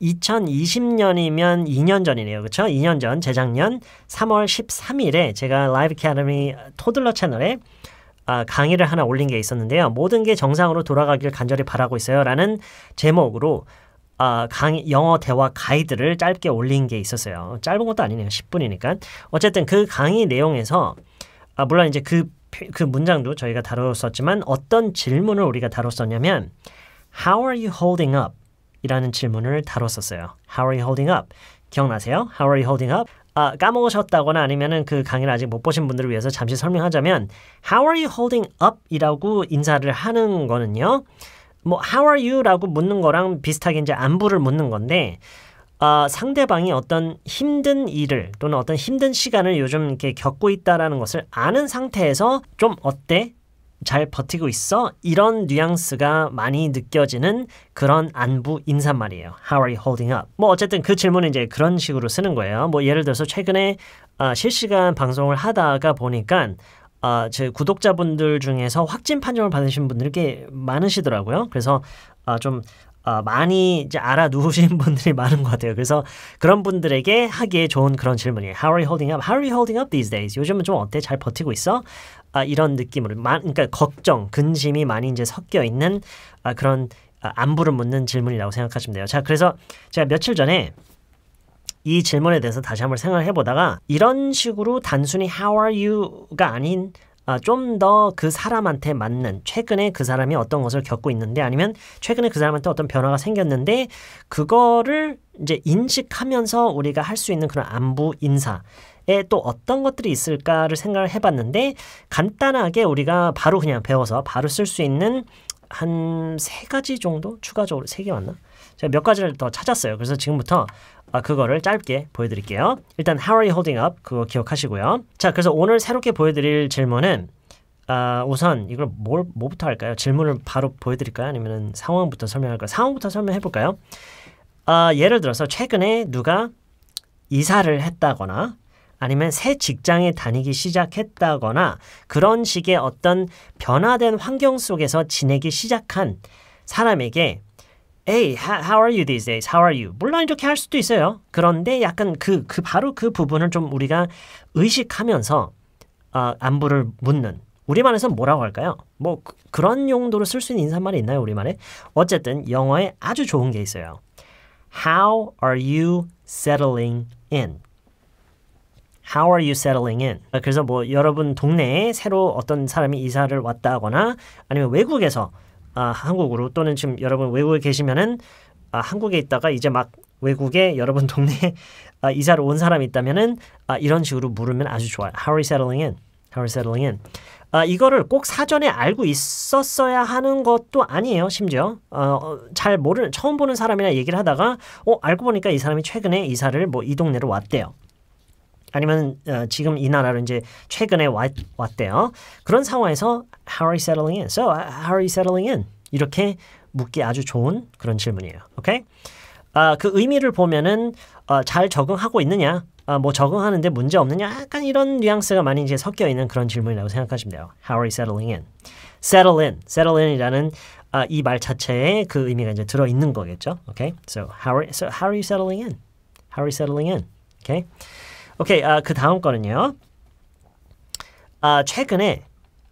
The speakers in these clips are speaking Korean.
2020년이면 2년 전이네요. 그렇죠? 2년 전 재작년 3월 13일에 제가 라이브 캐러미 토들러 채널에 아, 강의를 하나 올린 게 있었는데요. 모든 게 정상으로 돌아가길 간절히 바라고 있어요라는 제목으로 아, 강 영어 대화 가이드를 짧게 올린 게 있었어요. 짧은 것도 아니네요. 10분이니까. 어쨌든 그 강의 내용에서 아, 물론 이제 그, 그 문장도 저희가 다뤘었지만 어떤 질문을 우리가 다뤘었냐면 How are you holding up? 이라는 질문을 다뤘었어요. How are you holding up? 기억나세요? How are you holding up? 아, 까먹으셨다거나 아니면은 그 강의를 아직 못 보신 분들을 위해서 잠시 설명하자면 How are you holding up? 이라고 인사를 하는 거는요. 뭐 How are you? 라고 묻는 거랑 비슷하게 이제 안부를 묻는 건데 아, 상대방이 어떤 힘든 일을 또는 어떤 힘든 시간을 요즘 이렇게 겪고 있다라는 것을 아는 상태에서 좀 어때? 잘 버티고 있어? 이런 뉘앙스가 많이 느껴지는 그런 안부 인사말이에요. How are you holding up? 뭐 어쨌든 그 질문은 이제 그런 식으로 쓰는 거예요. 뭐 예를 들어서 최근에 어, 실시간 방송을 하다가 보니까 어, 제 구독자분들 중에서 확진 판정을 받으신 분들이 꽤 많으시더라고요. 그래서 어, 좀 어, 많이 이제 알아 누우신 분들이 많은 것 같아요. 그래서 그런 분들에게 하기에 좋은 그런 질문이에요. How are you holding up? How are you holding up these days? 요즘은 좀 어때? 잘 버티고 있어? 아, 이런 느낌으로, 마, 그러니까 걱정, 근심이 많이 이제 섞여 있는 아, 그런 아, 안부를 묻는 질문이라고 생각하시면 돼요. 자, 그래서 제가 며칠 전에 이 질문에 대해서 다시 한번 생각을 해보다가 이런 식으로 단순히 How are you가 아닌 아, 좀더 그 사람한테 맞는 최근에 그 사람이 어떤 것을 겪고 있는데 아니면 최근에 그 사람한테 어떤 변화가 생겼는데 그거를 이제 인식하면서 우리가 할 수 있는 그런 안부 인사 또 어떤 것들이 있을까를 생각을 해봤는데 간단하게 우리가 바로 그냥 배워서 바로 쓸 수 있는 한 세 가지 정도 추가적으로 세 개 맞나? 제가 몇 가지를 더 찾았어요. 그래서 지금부터 아, 그거를 짧게 보여드릴게요. 일단 How are you holding up? 그거 기억하시고요. 자, 그래서 오늘 새롭게 보여드릴 질문은 아, 우선 이걸 뭘 뭐부터 할까요? 질문을 바로 보여드릴까요? 아니면 상황부터 설명할까요? 상황부터 설명해볼까요? 아, 예를 들어서 최근에 누가 이사를 했다거나 아니면 새 직장에 다니기 시작했다거나 그런 식의 어떤 변화된 환경 속에서 지내기 시작한 사람에게 Hey, how are you these days? How are you? 물론 이렇게 할 수도 있어요. 그런데 약간 그, 그 바로 그 부분을 좀 우리가 의식하면서 어, 안부를 묻는 우리말에서 뭐라고 할까요? 뭐 그, 런 용도로 쓸 수 있는 인사말이 있나요? 우리말에? 어쨌든 영어에 아주 좋은 게 있어요. How are you settling in? How are you settling in? 그래서 뭐 여러분 동네에 새로 어떤 사람이 이사를 왔다거나 아니면 외국에서 아, 한국으로 또는 지금 여러분 외국에 계시면은 아, 한국에 있다가 이제 막 외국에 여러분 동네에 아, 이사를 온 사람이 있다면은 아, 이런 식으로 물으면 아주 좋아요. How are you settling in? How are you settling in? 아, 이거를 꼭 사전에 알고 있었어야 하는 것도 아니에요. 심지어 어, 어 잘 모르는 처음 보는 사람이나 얘기를 하다가 어, 알고 보니까 이 사람이 최근에 이사를 뭐 이 동네로 왔대요. 아니면 어, 지금 이 나라로 이제 최근에 왔, 대요 그런 상황에서 How are you settling in? So, how are you settling in? 이렇게 묻기 아주 좋은 그런 질문이에요. 오케이? 아, 그 의미를 보면은 어, 잘 적응하고 있느냐? 아, 뭐 적응하는데 문제 없느냐? 약간 이런 뉘앙스가 많이 이제 섞여 있는 그런 질문이라고 생각하시면 돼요. How are you settling in? Settle in, settle in이라는 아, 이말 자체에 그 의미가 이제 들어 있는 거겠죠. 오케이? So how are so how are you settling in? How are you settling in? 오케이? 오케이. 아, 그 다음 거는요. 아, 최근에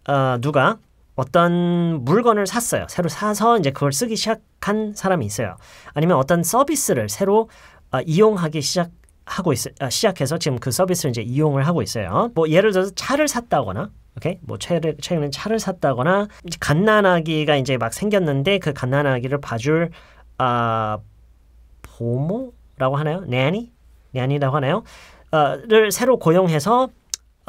어, 누가 어떤 물건을 샀어요. 새로 사서 이제 그걸 쓰기 시작한 사람이 있어요. 아니면 어떤 서비스를 새로 어, 이용하기 시작 하고 있 아, 시작해서 지금 그 서비스를 이제 이용을 하고 있어요. 뭐 예를 들어서 차를 샀다거나 오케이 뭐 최를, 최근에 차를 샀다거나 이제 갓난아기가 이제 막 생겼는데 그 갓난아기를 봐줄 아 보모라고 하나요? 내니? 내니라고 하나요? 어를 새로 고용해서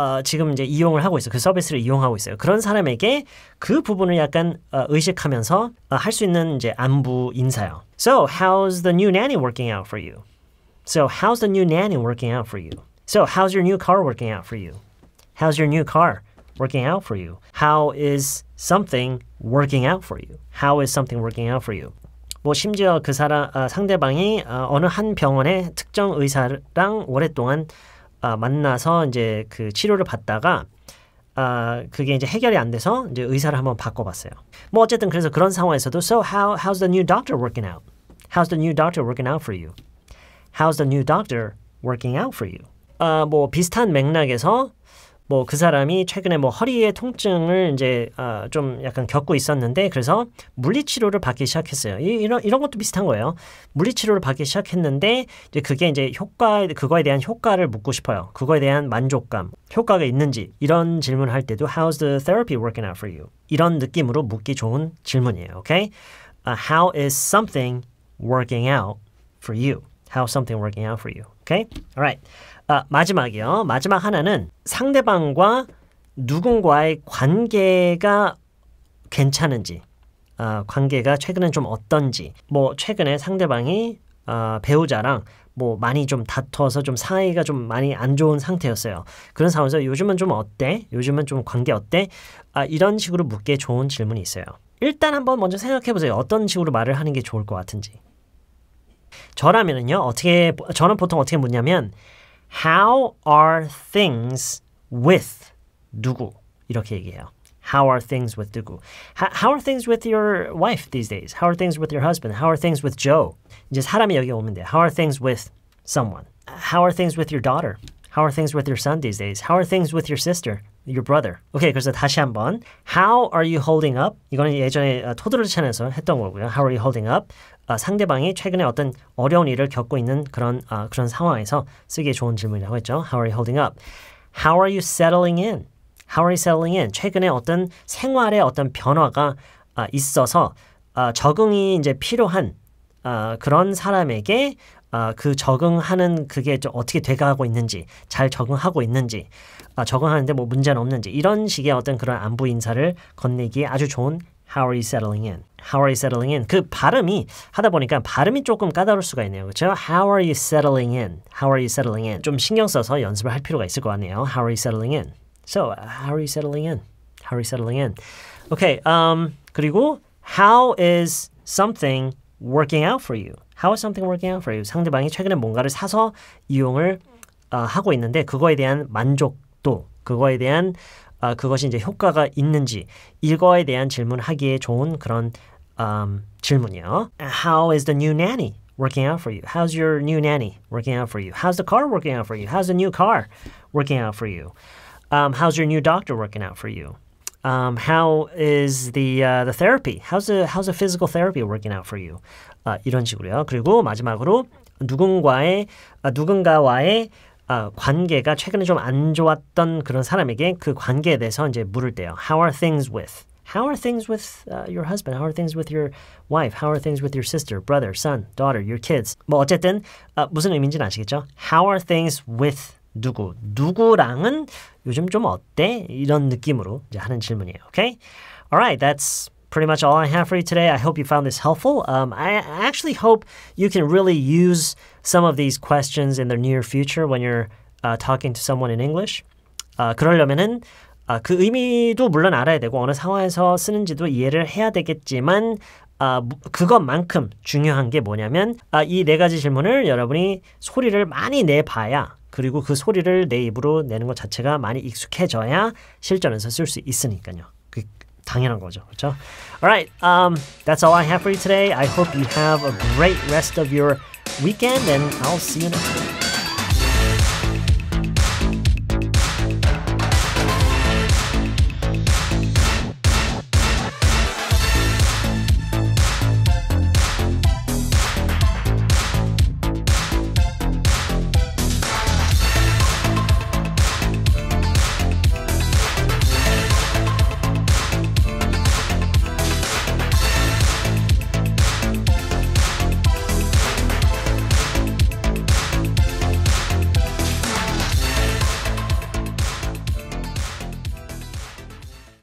어, 지금 이제 이용을 하고 있어요. 그 서비스를 이용하고 있어요. 그런 사람에게 그 부분을 약간 어, 의식하면서 어, 할수 있는 이제 안부 인사요. So how's the new nanny working out for you? So how's the new nanny working out for you? So how's your new car working out for you? How's your new car working out for you? How is something working out for you? How is something working out for you? 뭐 심지어 그 사람 어, 상대방이 어, 어느 한 병원의 특정 의사랑 오랫동안 아, 만나서 이제 그 치료를 받다가 아, 그게 이제 해결이 안 돼서 이제 의사를 한번 바꿔봤어요. 뭐 어쨌든 그래서 그런 상황에서도 so how how's the new doctor working out? How's the new doctor working out for you? How's the new doctor working out for you? 아, 뭐 비슷한 맥락에서 뭐그 사람이 최근에 뭐 허리의 통증을 이제 아, 좀 약간 겪고 있었는데 그래서 물리치료를 받기 시작했어요. 이, 런 이런 것도 비슷한 거예요. 물리치료를 받기 시작했는데 이제 그게 이제 효과 그거에 대한 효과를 묻고 싶어요. 그거에 대한 만족감, 효과가 있는지 이런 질문을 할 때도 How's the therapy working out for you? 이런 느낌으로 묻기 좋은 질문이에요. 오케이? Uh, 아, how is something working out for you? How something working out for you? Okay? All right. 아, 마지막이요. 마지막 하나는 상대방과 누군가의 관계가 괜찮은지, 아, 관계가 최근엔 좀 어떤지, 뭐 최근에 상대방이 아, 배우자랑 뭐 많이 좀 다퉈서 좀 사이가 좀 많이 안 좋은 상태였어요. 그런 상황에서 요즘은 좀 어때? 요즘은 좀 관계 어때? 아, 이런 식으로 묻기에 좋은 질문이 있어요. 일단 한번 먼저 생각해 보세요. 어떤 식으로 말을 하는 게 좋을 것 같은지. 저라면은요. 어떻게 저는 보통 어떻게 묻냐면 How are things with 누구? 이렇게 얘기해요. How are things with 누구? How are things with your wife these days? How are things with your husband? How are things with Joe? 이제 사람이 여기 오면 돼. How are things with someone? How are things with your daughter? How are things with your son these days? How are things with your sister? your brother. 오케이, 그래서 다시 한번 how are you holding up? 이거는 예전에 어, 토드를 채널에서 했던 거고요. how are you holding up? 어, 상대방이 최근에 어떤 어려운 일을 겪고 있는 그런 어, 그런 상황에서 쓰기 좋은 질문이라고 했죠. how are you holding up? how are you settling in? how are you settling in? 최근에 어떤 생활에 어떤 변화가 어, 있어서 어, 적응이 이제 필요한 어, 그런 사람에게 아, 그 적응하는 그게 좀 어떻게 돼가고 있는지 잘 적응하고 있는지 아, 적응하는데 뭐 문제는 없는지 이런 식의 어떤 그런 안부 인사를 건네기에 아주 좋은 How are you settling in? How are you settling in? 그 발음이 하다 보니까 발음이 조금 까다로울 수가 있네요. 그렇죠? How are you settling in? How are you settling in? 좀 신경 써서 연습을 할 필요가 있을 것 같네요. How are you settling in? So, how are you settling in? How are you settling in? Okay. Um, 그리고 how is something working out for you? How is something working out for you? 상대방이 최근에 뭔가를 사서 이용을 어, 하고 있는데 그거에 대한 만족도, 그거에 대한 어, 그것이 이제 효과가 있는지 이거에 대한 질문하기에 좋은 그런 um, 질문이요. How is the new nanny? working out for you? How's your new nanny working out for you? How's the car working out for you? How's the new car working out for you? Um, how's your new doctor working out for you? Um, how is the uh, the therapy? How's the how's the physical therapy working out for you? 아, uh, 이런 식으로요. 그리고 마지막으로 누군가의 아, 누군가와의 아, 관계가 최근에 좀안 좋았던 그런 사람에게 그 관계에 대해서 이제 물을 때요. How are things with? How are things with uh, your husband? How are things with your wife? How are things with your sister, brother, son, daughter, your kids? 뭐 어쨌든 아, 무슨 의미인지 아시겠죠? How are things with 누구 누구랑은 요즘 좀 어때? 이런 느낌으로 이제 하는 질문이에요. Okay? Alright, that's pretty much all I have for you today. I hope you found this helpful. Um, I actually hope you can really use some of these questions in the near future when you're uh, talking to someone in English. Uh, 그러려면은 uh, 그 의미도 물론 알아야 되고 어느 상황에서 쓰는지도 이해를 해야 되겠지만 아, 그것만큼 중요한 게 뭐냐면 아, 이네 가지 질문을 여러분이 소리를 많이 내봐야 그리고 그 소리를 내 입으로 내는 것 자체가 많이 익숙해져야 실전에서 쓸 수 있으니까요. 당연한 거죠. 그렇죠? Alright, um, that's all I have for you today. I hope you have a great rest of your weekend and I'll see you next time.